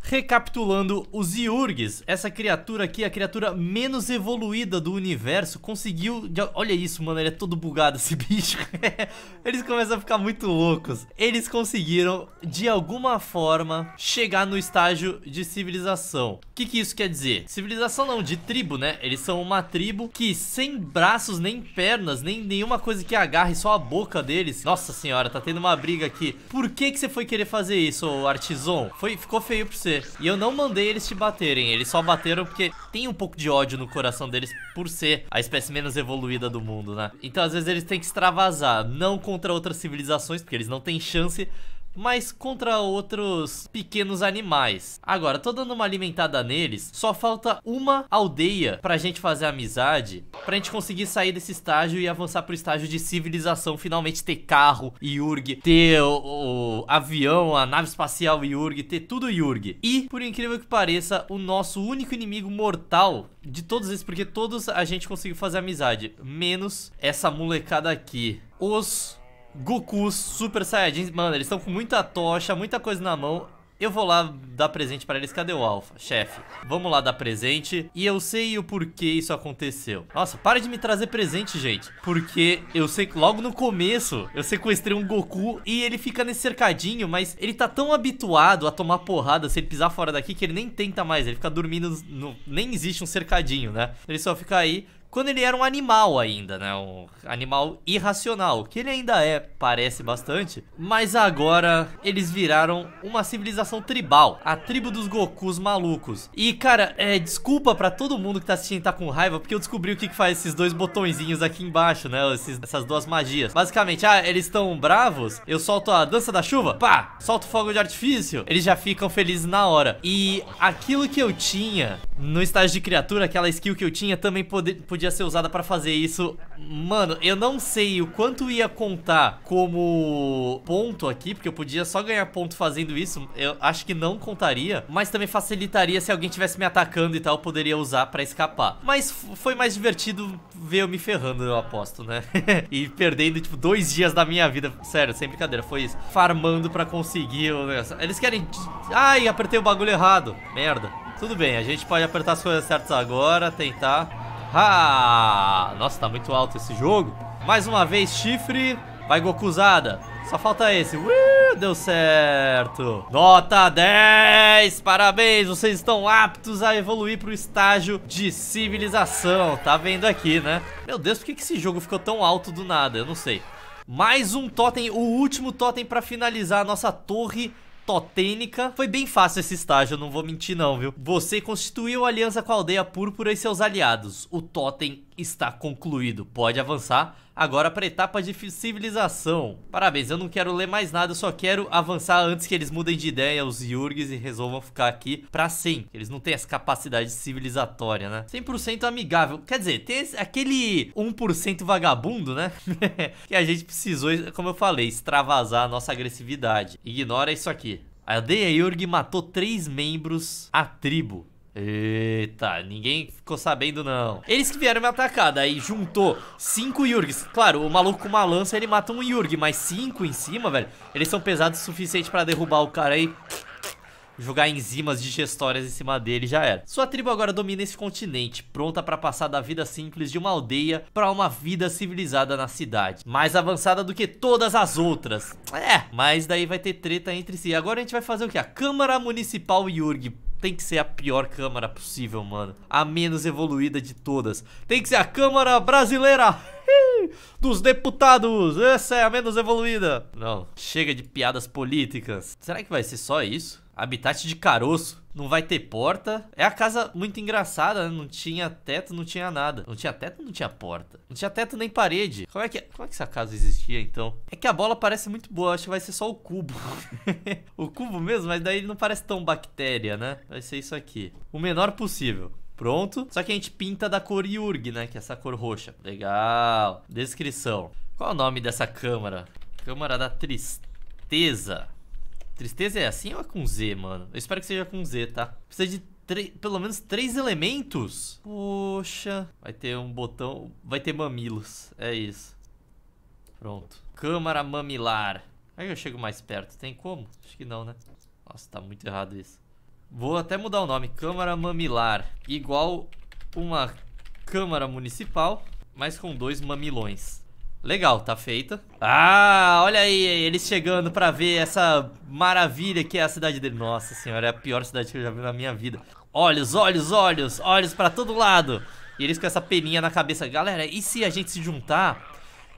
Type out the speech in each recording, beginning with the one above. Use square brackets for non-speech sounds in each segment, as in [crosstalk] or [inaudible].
Recapitulando, os Yurgs, essa criatura aqui, é a criatura menos evoluída do universo, conseguiu... Olha isso, mano, ele é todo bugado esse bicho. [laughs] Eles começam a ficar muito loucos. Eles conseguiram, de alguma forma, chegar no estágio de civilização que, que isso quer dizer? Civilização não, de tribo, né? Eles são uma tribo que sem braços, nem pernas, nem nenhuma coisa que agarre, só a boca deles. Nossa senhora, tá tendo uma briga aqui. Por que que você foi querer fazer isso, Artizon? Foi, ficou feio pra você. E eu não mandei eles te baterem, eles só bateram porque tem um pouco de ódio no coração deles por ser a espécie menos evoluída do mundo, né? Então às vezes eles têm que extravasar, não contra outras civilizações, porque eles não têm chance, mas contra outros pequenos animais. Agora, tô dando uma alimentada neles, só falta uma aldeia pra gente fazer amizade, pra gente conseguir sair desse estágio e avançar pro estágio de civilização, finalmente ter carro, Yurg, ter o, o avião, a nave espacial Yurg, ter tudo Yurg. E, por incrível que pareça, o nosso único inimigo mortal de todos esses, porque todos a gente conseguiu fazer amizade, menos essa molecada aqui. Os Goku, Super Saiyajin, mano, eles estão com muita tocha, muita coisa na mão. Eu vou lá dar presente pra eles. Cadê o Alpha? Chefe, vamos lá dar presente. E eu sei o porquê isso aconteceu. Nossa, para de me trazer presente, gente. Porque eu sei que logo no começo eu sequestrei um Goku e ele fica nesse cercadinho, mas ele tá tão habituado a tomar porrada se ele pisar fora daqui que ele nem tenta mais. Ele fica dormindo, no... nem existe um cercadinho, né? Ele só fica aí quando ele era um animal ainda, né? Um animal irracional, que ele ainda é, parece bastante, mas agora eles viraram uma civilização tribal, a tribo dos Gokus malucos. E cara, é desculpa para todo mundo que tá assistindo e tá com raiva, porque eu descobri o que que faz esses dois botõezinhos aqui embaixo, né? Esses, essas duas magias. Basicamente, ah, eles estão bravos, eu solto a dança da chuva, pá, solto fogo de artifício, eles já ficam felizes na hora. E aquilo que eu tinha no estágio de criatura, aquela skill que eu tinha também podia podia ser usada pra fazer isso. Mano, eu não sei o quanto ia contar como ponto aqui, porque eu podia só ganhar ponto fazendo isso. Eu acho que não contaria, mas também facilitaria se alguém tivesse me atacando e tal, eu poderia usar pra escapar. Mas foi mais divertido ver eu me ferrando, eu aposto, né? [laughs] e perdendo, tipo, dois dias da minha vida. Sério, sem brincadeira, foi isso. Farmando pra conseguir o negócio. Eles querem... Ai, apertei o bagulho errado. Merda. Tudo bem, a gente pode apertar as coisas certas agora, tentar... Haha! Nossa, tá muito alto esse jogo. Mais uma vez, chifre. Vai, Gokuzada. Só falta esse. Ui, deu certo. Nota 10. Parabéns, vocês estão aptos a evoluir para o estágio de civilização. Tá vendo aqui, né? Meu Deus, por que esse jogo ficou tão alto do nada? Eu não sei. Mais um totem, o último totem para finalizar a nossa torre totênica. Foi bem fácil esse estágio, não vou mentir não, viu? Você constituiu aliança com a Aldeia Púrpura e seus aliados. O totem está concluído. Pode avançar agora para a etapa de civilização. Parabéns, eu não quero ler mais nada, eu só quero avançar antes que eles mudem de ideia, os Yurgs, e resolvam ficar aqui para sempre. Eles não têm essa capacidade civilizatória, né? 100% amigável. Quer dizer, tem esse, aquele 1% vagabundo, né? [laughs] que a gente precisou, como eu falei, extravasar a nossa agressividade. Ignora isso aqui. A aldeia Yurg matou três membros à tribo Eita, ninguém ficou sabendo não Eles que vieram me atacar, daí juntou cinco Yurgs Claro, o maluco com uma lança ele mata um Yurg Mas cinco em cima, velho Eles são pesados o suficiente pra derrubar o cara aí jogar enzimas digestórias em cima dele já era. Sua tribo agora domina esse continente, pronta para passar da vida simples de uma aldeia para uma vida civilizada na cidade, mais avançada do que todas as outras. É, mas daí vai ter treta entre si. Agora a gente vai fazer o que? A Câmara Municipal Yurg tem que ser a pior câmara possível, mano. A menos evoluída de todas. Tem que ser a Câmara Brasileira [laughs] dos Deputados. Essa é a menos evoluída. Não, chega de piadas políticas. Será que vai ser só isso? Habitat de caroço. Não vai ter porta. É a casa muito engraçada, né? Não tinha teto, não tinha nada. Não tinha teto, não tinha porta. Não tinha teto nem parede. Como é que, é, como é que essa casa existia, então? É que a bola parece muito boa. Acho que vai ser só o cubo. [laughs] o cubo mesmo, mas daí ele não parece tão bactéria, né? Vai ser isso aqui. O menor possível. Pronto. Só que a gente pinta da cor Yurg, né? Que é essa cor roxa. Legal. Descrição. Qual é o nome dessa câmara? Câmara da Tristeza. Tristeza é assim ou é com Z, mano? Eu espero que seja com Z, tá? Precisa de pelo menos três elementos. Poxa. Vai ter um botão... Vai ter mamilos. É isso. Pronto. Câmara mamilar. Aí eu chego mais perto. Tem como? Acho que não, né? Nossa, tá muito errado isso. Vou até mudar o nome. Câmara mamilar. Igual uma câmara municipal, mas com dois mamilões. Legal, tá feita. Ah, olha aí, eles chegando pra ver essa maravilha que é a cidade dele. Nossa senhora, é a pior cidade que eu já vi na minha vida. Olhos, olhos, olhos, olhos pra todo lado. E eles com essa peninha na cabeça. Galera, e se a gente se juntar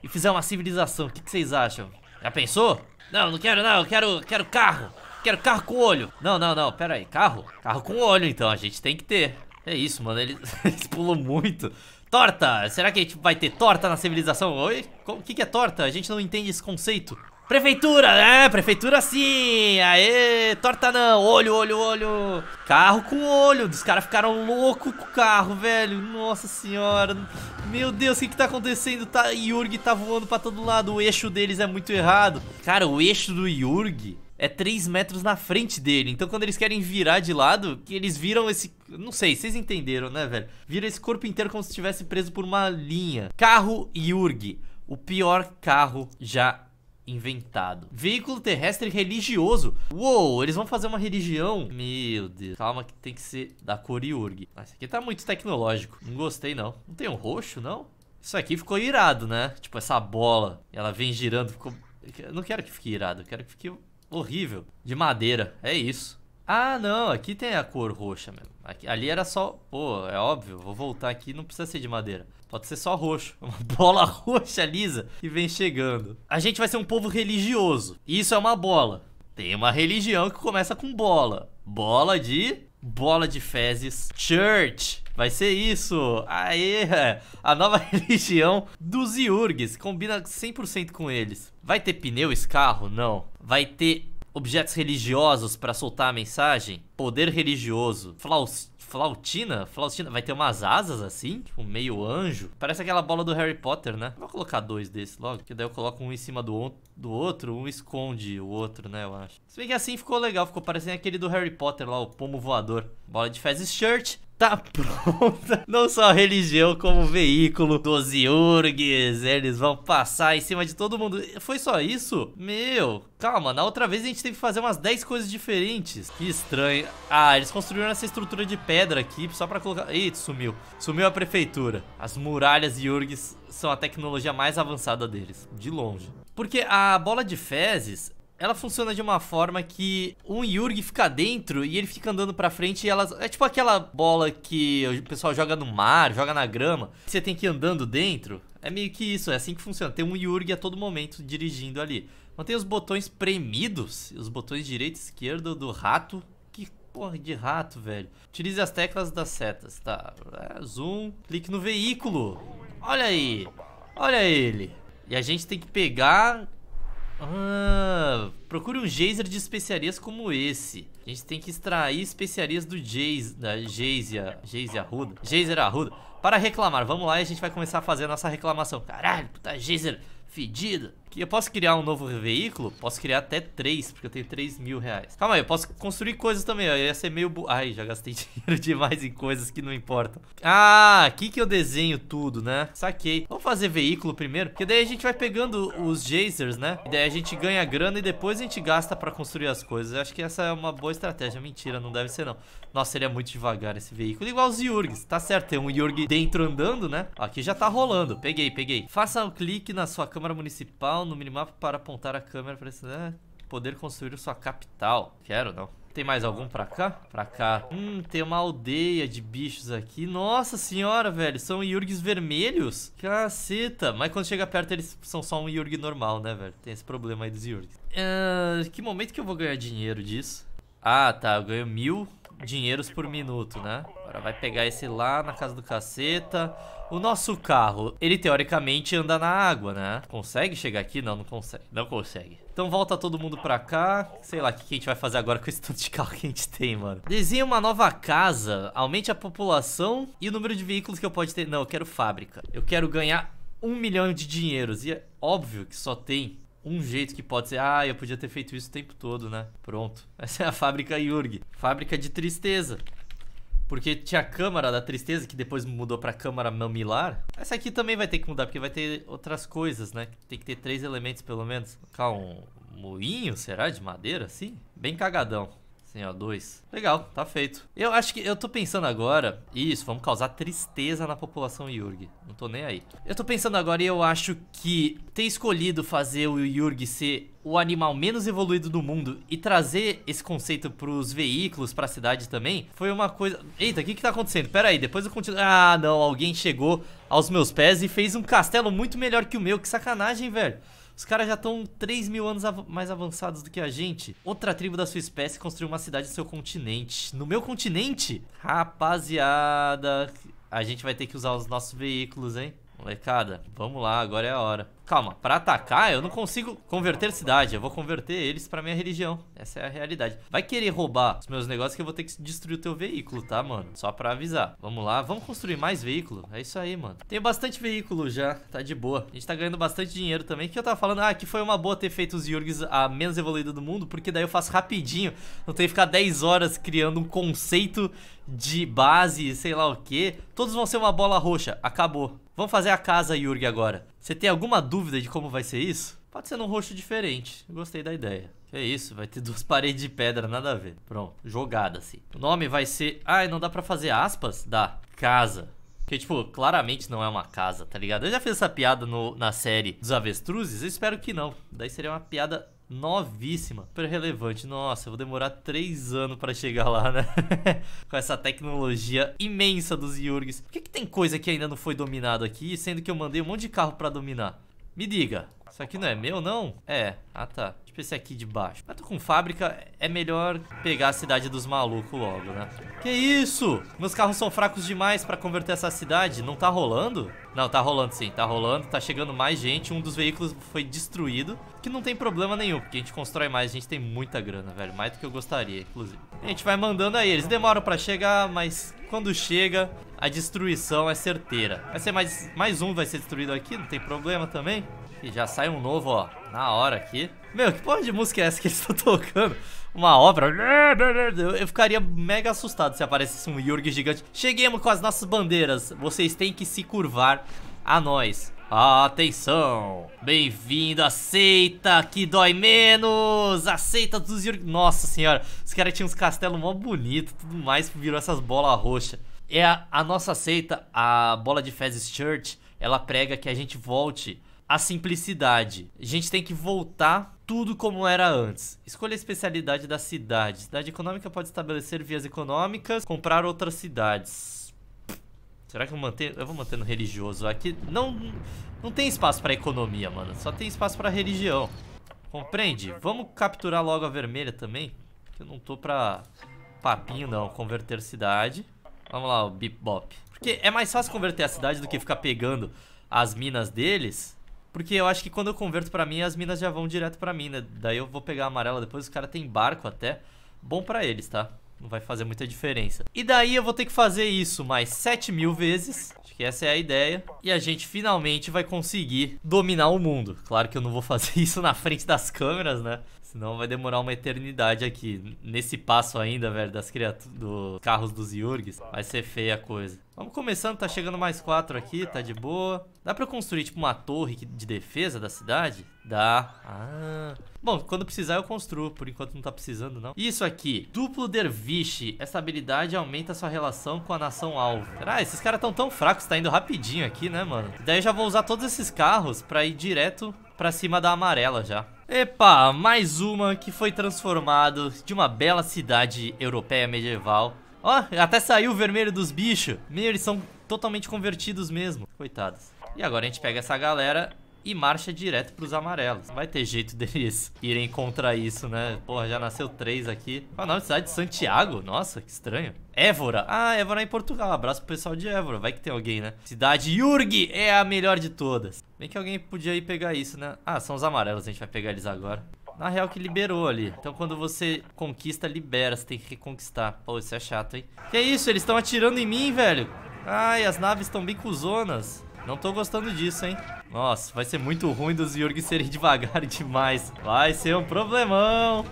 e fizer uma civilização? O que, que vocês acham? Já pensou? Não, não quero não, eu quero, quero carro. Quero carro com olho. Não, não, não, pera aí, carro? Carro com olho então, a gente tem que ter. É isso, mano, eles, [laughs] eles pulam muito. Torta! Será que a gente vai ter torta na civilização? Oi? O que, que é torta? A gente não entende esse conceito. Prefeitura, é, prefeitura sim Aê, torta não, olho, olho, olho Carro com olho, os caras ficaram loucos com o carro, velho Nossa senhora, meu Deus, o que que tá acontecendo? Tá, Yurg tá voando pra todo lado, o eixo deles é muito errado Cara, o eixo do Yurg é 3 metros na frente dele. Então quando eles querem virar de lado, que eles viram esse... Não sei, vocês entenderam, né, velho? Vira esse corpo inteiro como se estivesse preso por uma linha. Carro Yurg. O pior carro já inventado. Veículo terrestre religioso. Uou, eles vão fazer uma religião? Meu Deus. Calma que tem que ser da cor Yurg. Ah, isso aqui tá muito tecnológico. Não gostei, não. Não tem um roxo, não? Isso aqui ficou irado, né? Tipo, essa bola. Ela vem girando, ficou... Eu não quero que fique irado, eu quero que fique horrível, de madeira, é isso. Ah, não, aqui tem a cor roxa mesmo. Aqui, ali era só, pô, é óbvio, vou voltar aqui, não precisa ser de madeira. Pode ser só roxo, [laughs] uma bola [laughs] roxa lisa que vem chegando. A gente vai ser um povo religioso, isso é uma bola. Tem uma religião que começa com bola. Bola de... Bola de fezes. Church. Vai ser isso! Aê! A nova [laughs] religião dos Iurgs. Combina 100% com eles. Vai ter pneu esse carro? Não. Vai ter objetos religiosos para soltar a mensagem? Poder religioso. Flaus... Flautina? Flautina? Vai ter umas asas assim? Tipo, meio anjo? Parece aquela bola do Harry Potter, né? Vou colocar dois desses logo. Que daí eu coloco um em cima do, do outro, um esconde o outro, né? Eu acho. Se bem que assim ficou legal. Ficou parecendo aquele do Harry Potter lá, o pomo voador. Bola de fezes shirt tá [laughs] pronta. Não só a religião, como o veículo dos Yurgs. Eles vão passar em cima de todo mundo. Foi só isso? Meu, calma. Na outra vez a gente teve que fazer umas 10 coisas diferentes. Que estranho. Ah, eles construíram essa estrutura de pedra aqui só pra colocar... Eita, sumiu. Sumiu a prefeitura. As muralhas Yurgs são a tecnologia mais avançada deles. De longe. Porque a bola de fezes, ela funciona de uma forma que um Yurg fica dentro e ele fica andando pra frente e elas. É tipo aquela bola que o pessoal joga no mar, joga na grama. Você tem que ir andando dentro. É meio que isso, é assim que funciona. Tem um Yurg a todo momento dirigindo ali. tem os botões premidos, os botões direito e esquerdo do rato. Que porra de rato, velho. Utilize as teclas das setas, tá? É, zoom, clique no veículo. Olha aí, olha ele. E a gente tem que pegar ah, procure um geyser de especiarias como esse. A gente tem que extrair especiarias do geyser, da geyser, geyser arruda, geyser arruda, para reclamar. Vamos lá e a gente vai começar a fazer a nossa reclamação. Caralho, puta geyser fedido. Eu posso criar um novo veículo? Posso criar até três, porque eu tenho três mil reais. Calma aí, eu posso construir coisas também. Eu ia ser meio... Bu... Ai, já gastei [laughs] dinheiro demais em coisas que não importam. Ah, aqui que eu desenho tudo, né? Saquei. Vamos fazer veículo primeiro, porque daí a gente vai pegando os jazers, né? E daí a gente ganha grana e depois a gente gasta pra construir as coisas. Eu acho que essa é uma boa estratégia. Mentira, não deve ser não. Nossa, seria é muito devagar esse veículo. Igual os Yurgs, tá certo. Tem um Yurg dentro andando, né? Aqui já tá rolando. Peguei, peguei. Faça um clique na sua câmara municipal no minimapa para apontar a câmera para esse, né? poder construir sua capital. Quero não. Tem mais algum pra cá? Pra cá. Hum, tem uma aldeia de bichos aqui. Nossa senhora, velho. São Yurgs vermelhos? Caceta. Mas quando chega perto, eles são só um iurgue normal, né, velho? Tem esse problema aí dos Yurgs. Uh, ah, que momento que eu vou ganhar dinheiro disso? Ah, tá. Eu ganho mil dinheiros por minuto, né? Agora vai pegar esse lá na casa do caceta. O nosso carro, ele teoricamente anda na água, né? Consegue chegar aqui? Não, não consegue. Não consegue. Então volta todo mundo pra cá. Sei lá, o que, a gente vai fazer agora com esse [laughs] tanto de carro que a gente tem, mano? Desenhe uma nova casa, aumente a população e o número de veículos que eu pode ter. Não, eu quero fábrica. Eu quero ganhar um milhão de dinheiros. E é óbvio que só tem um jeito que pode ser, ah, eu podia ter feito isso o tempo todo, né? Pronto. [laughs] Essa é a fábrica Jurg. Fábrica de tristeza. Porque tinha a câmara da tristeza, que depois mudou pra câmara mamilar. Essa aqui também vai ter que mudar, porque vai ter outras coisas, né? Tem que ter três elementos, pelo menos. Colocar um moinho, será? De madeira, assim? Bem cagadão ó, dois, Legal, tá feito. Eu acho que eu tô pensando agora. Isso, vamos causar tristeza na população Yurg. Não tô nem aí. Eu tô pensando agora e eu acho que ter escolhido fazer o Yurg ser o animal menos evoluído do mundo e trazer esse conceito pros veículos, pra cidade também, foi uma coisa... Eita, o que que tá acontecendo? Pera aí, depois eu continuo... Ah, não, alguém chegou aos meus pés e fez um castelo muito melhor que o meu, que sacanagem, velho. Os caras já estão 3 mil anos av mais avançados do que a gente. Outra tribo da sua espécie construiu uma cidade no seu continente. No meu continente? Rapaziada, a gente vai ter que usar os nossos veículos, hein? Molecada, vamos lá, agora é a hora. Calma, pra atacar eu não consigo converter cidade. Eu vou converter eles pra minha religião. Essa é a realidade. Vai querer roubar os meus negócios que eu vou ter que destruir o teu veículo, tá, mano? Só pra avisar. Vamos lá, vamos construir mais veículo. É isso aí, mano. Tem bastante veículo já, tá de boa. A gente tá ganhando bastante dinheiro também. Que eu tava falando, ah, que foi uma boa ter feito os Yurgs a menos evoluída do mundo, porque daí eu faço rapidinho. Não tenho que ficar 10 horas criando um conceito de base, sei lá o que. Todos vão ser uma bola roxa. Acabou. Vamos fazer a casa Yurg agora. Você tem alguma dúvida de como vai ser isso? Pode ser num roxo diferente. Gostei da ideia. É isso, vai ter [laughs] duas paredes de pedra, nada a ver. Pronto, jogada assim. O nome vai ser... Ai, não dá pra fazer aspas? Dá. Casa. Porque, tipo, claramente não é uma casa, tá ligado? Eu já fiz essa piada no, na série dos avestruzes, eu espero que não. Daí seria uma piada novíssima, super relevante. Nossa, eu vou demorar três anos para chegar lá, né? [laughs] Com essa tecnologia imensa dos Yurgs. Por que, que tem coisa que ainda não foi dominado aqui, sendo que eu mandei um monte de carro para dominar? Me diga, isso aqui não é meu, não? É. Ah, tá. Tipo esse aqui de baixo. Mas tô com fábrica, é melhor pegar a cidade dos malucos logo, né? Que isso? Meus carros são fracos demais pra converter essa cidade. Não tá rolando? Não, tá rolando sim, tá rolando. Tá chegando mais gente. Um dos veículos foi destruído. Que não tem problema nenhum, porque a gente constrói mais. A gente tem muita grana, velho. Mais do que eu gostaria, inclusive. A gente vai mandando aí. Eles demoram pra chegar, mas quando chega, a destruição é certeira. Vai ser mais, mais um vai ser destruído aqui, não tem problema também. E já sai um novo, ó, na hora aqui. Meu, que porra de música é essa que eles estão [laughs] tocando? Uma obra. Eu ficaria mega assustado se aparecesse um Yurg gigante. Cheguemos com as nossas bandeiras. Vocês têm que se curvar a nós. Atenção! Bem-vindo, aceita que dói menos! Aceita dos Yurg. Nossa senhora, os caras tinham uns castelos mó bonitos tudo mais, virou essas bolas roxas. É a, a nossa seita, a bola de Fezes Church, ela prega que a gente volte a simplicidade. A gente tem que voltar tudo como era antes. Escolha a especialidade da cidade. Cidade econômica pode estabelecer vias econômicas, comprar outras cidades. Será que eu manter? Eu vou mantendo religioso aqui. Não, não tem espaço para economia, mano. Só tem espaço para religião. Compreende? Vamos capturar logo a vermelha também. Que eu não tô pra papinho, não. Converter cidade. Vamos lá, o Bip Bop. Porque é mais fácil converter a cidade do que ficar pegando as minas deles porque eu acho que quando eu converto para mim, as minas já vão direto para mim, né? Daí eu vou pegar a amarela depois, os caras têm barco até. Bom para eles, tá? Não vai fazer muita diferença. E daí eu vou ter que fazer isso mais 7 mil vezes. Acho que essa é a ideia. E a gente finalmente vai conseguir dominar o mundo. Claro que eu não vou fazer [laughs] isso na frente das câmeras, né? Senão vai demorar uma eternidade aqui. Nesse passo ainda, velho, das criaturas, dos carros dos Yurgs, vai ser feia a coisa. Vamos começando, tá chegando mais quatro aqui, tá de boa. Dá pra construir, tipo, uma torre de defesa da cidade? Dá. Ah. Bom, quando precisar eu construo, por enquanto não tá precisando, não. Isso aqui, duplo derviche. Essa habilidade aumenta a sua relação com a nação alvo. Caralho, esses caras tão tão fracos, tá indo rapidinho aqui, né, mano? Daí eu já vou usar todos esses carros pra ir direto pra cima da amarela já. Epa, mais uma que foi transformado de uma bela cidade europeia medieval. Ó, oh, até saiu o vermelho dos bichos. Meu, eles são totalmente convertidos mesmo. Coitados. E agora a gente pega essa galera e marcha direto pros amarelos. Não vai ter jeito [laughs] deles irem contra isso, né? Porra, já nasceu três aqui. Qual ah, o nome da cidade? Santiago? Nossa, que estranho. Évora. Ah, Évora é em Portugal. Abraço pro pessoal de Évora. Vai que tem alguém, né? Cidade Yurg é a melhor de todas. Bem que alguém podia ir pegar isso, né? Ah, são os amarelos. A gente vai pegar eles agora. Na real que liberou ali. Então quando você conquista, libera. Você tem que reconquistar. Pô, isso é chato, hein? Que isso? Eles estão atirando em mim, velho. Ai, as naves estão bem cuzonas. Não tô gostando disso, hein? Nossa, vai ser muito ruim dos Yorg serem [laughs] devagar demais. Vai ser um problemão.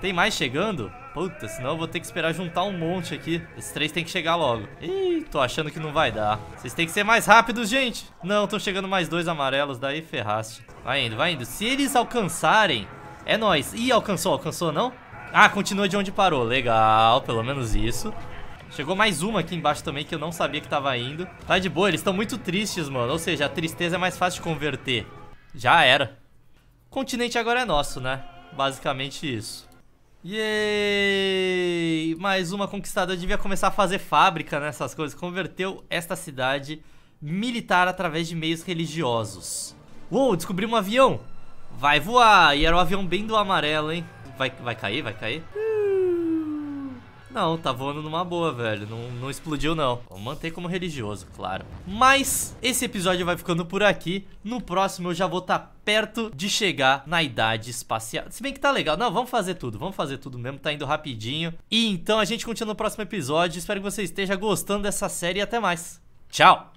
Tem mais chegando? Puta, senão eu vou ter que esperar juntar um monte aqui. Esses três tem que chegar logo. Ih, tô achando que não vai dar. Vocês têm que ser mais rápidos, gente. Não, estão chegando mais dois amarelos, daí ferraste. Vai indo, vai indo. Se eles alcançarem, é nóis. Ih, alcançou, alcançou não? Ah, continua de onde parou. Legal, pelo menos isso. Chegou mais uma aqui embaixo também que eu não sabia que tava indo. Tá de boa, eles estão muito tristes, mano. Ou seja, a tristeza é mais fácil de converter. Já era. O continente agora é nosso, né? Basicamente isso. Yay! Mais uma conquistada. Eu devia começar a fazer fábrica nessas coisas. Converteu esta cidade militar através de meios religiosos. Uou, descobri um avião! Vai voar! E era um avião bem do amarelo, hein? Vai, vai cair? Vai cair? Não, tá voando numa boa, velho. Não, não explodiu, não. Vou manter como religioso, claro. Mas esse episódio vai ficando por aqui. No próximo eu já vou estar tá perto de chegar na idade espacial. Se bem que tá legal. Não, vamos fazer tudo. Vamos fazer tudo mesmo. Tá indo rapidinho. E então a gente continua no próximo episódio. Espero que você esteja gostando dessa série e até mais. Tchau!